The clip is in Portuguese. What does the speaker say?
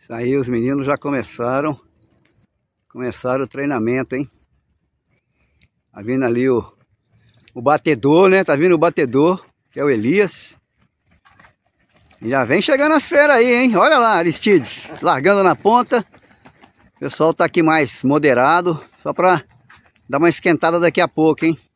Isso aí os meninos já começaram. Começaram o treinamento, hein? Tá vindo ali o, o batedor, né? Tá vindo o batedor, que é o Elias. E já vem chegando as feras aí, hein? Olha lá, Aristides, largando na ponta. O pessoal tá aqui mais moderado, só pra dar uma esquentada daqui a pouco, hein?